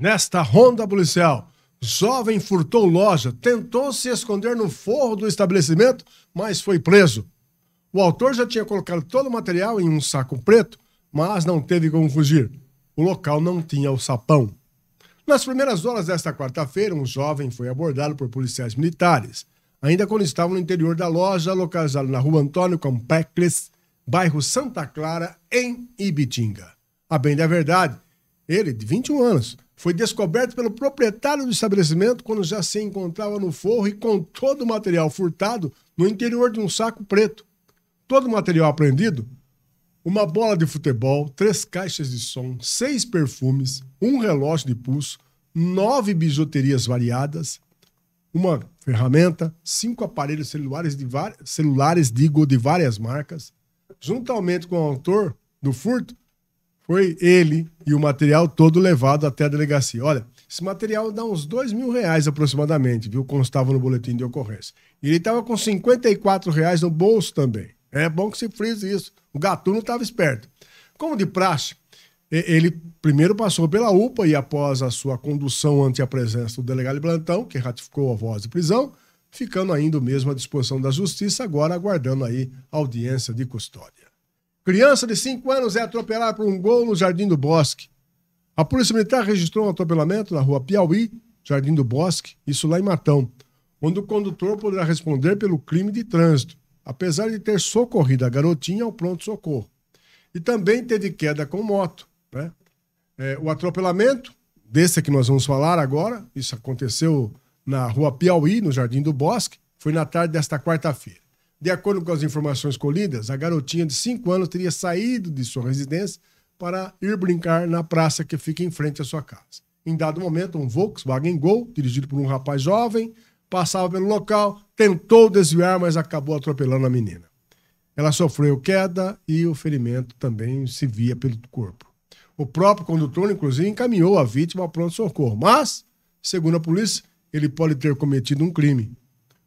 Nesta ronda policial, jovem furtou loja, tentou se esconder no forro do estabelecimento, mas foi preso. O autor já tinha colocado todo o material em um saco preto, mas não teve como fugir. O local não tinha o sapão. Nas primeiras horas desta quarta-feira, um jovem foi abordado por policiais militares, ainda quando estava no interior da loja, localizado na rua Antônio Campecles, bairro Santa Clara, em Ibitinga. A bem da verdade, ele, de 21 anos, foi descoberto pelo proprietário do estabelecimento quando já se encontrava no forro e com todo o material furtado no interior de um saco preto. Todo o material apreendido: uma bola de futebol, três caixas de som, seis perfumes, um relógio de pulso, nove bijuterias variadas, uma ferramenta, cinco aparelhos celulares, de, celulares, digo, de várias marcas. Juntamente com o autor do furto, foi ele e o material todo levado até a delegacia. Olha, esse material dá uns dois mil reais aproximadamente, viu? Constava no boletim de ocorrência. E ele estava com 54 reais no bolso também. É bom que se frise isso. O gatuno estava esperto. Como de praxe, ele primeiro passou pela UPA e, após a sua condução ante a presença do delegado plantão, que ratificou a voz de prisão, ficando ainda mesmo à disposição da justiça, agora aguardando aí audiência de custódia. Criança de 5 anos é atropelada por um gol no Jardim do Bosque. A Polícia Militar registrou um atropelamento na rua Piauí, Jardim do Bosque, isso lá em Matão, onde o condutor poderá responder pelo crime de trânsito, apesar de ter socorrido a garotinha ao pronto-socorro. E também teve queda com moto. Né? É, o atropelamento, desse é que nós vamos falar agora, isso aconteceu na rua Piauí, no Jardim do Bosque, foi na tarde desta quarta-feira. De acordo com as informações colhidas, a garotinha de 5 anos teria saído de sua residência para ir brincar na praça que fica em frente à sua casa. Em dado momento, um Volkswagen Gol, dirigido por um rapaz jovem, passava pelo local, tentou desviar, mas acabou atropelando a menina. Ela sofreu queda e o ferimento também se via pelo corpo. O próprio condutor, inclusive, encaminhou a vítima ao pronto-socorro, mas, segundo a polícia, ele pode ter cometido um crime.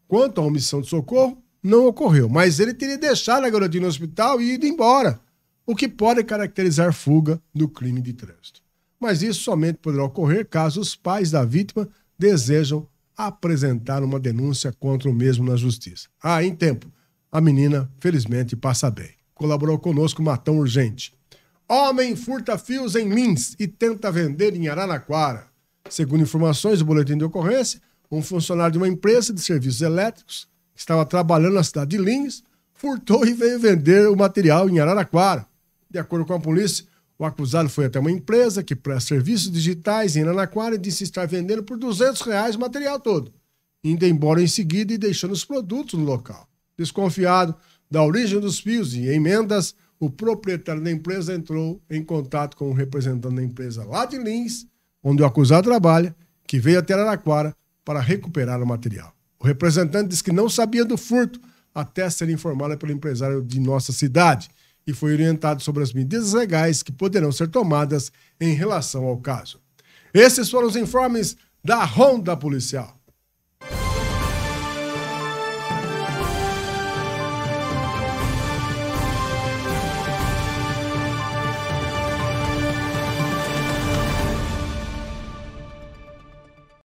Quanto à omissão de socorro, não ocorreu. Mas ele teria deixado a garotinha no hospital e ido embora, o que pode caracterizar fuga do crime de trânsito. Mas isso somente poderá ocorrer caso os pais da vítima desejam apresentar uma denúncia contra o mesmo na justiça. Ah, em tempo. A menina, felizmente, passa bem. Colaborou conosco Matão Urgente. Homem furta fios em Lins e tenta vender em Araraquara. Segundo informações do boletim de ocorrência, um funcionário de uma empresa de serviços elétricos estava trabalhando na cidade de Lins, furtou e veio vender o material em Araraquara. De acordo com a polícia, o acusado foi até uma empresa que presta serviços digitais em Araraquara e disse estar vendendo por 200 reais o material todo, indo embora em seguida e deixando os produtos no local. Desconfiado da origem dos fios e emendas, o proprietário da empresa entrou em contato com o um representante da empresa lá de Lins, onde o acusado trabalha, que veio até Araraquara para recuperar o material. O representante disse que não sabia do furto até ser informado pelo empresário de nossa cidade e foi orientado sobre as medidas legais que poderão ser tomadas em relação ao caso. Esses foram os informes da Ronda Policial.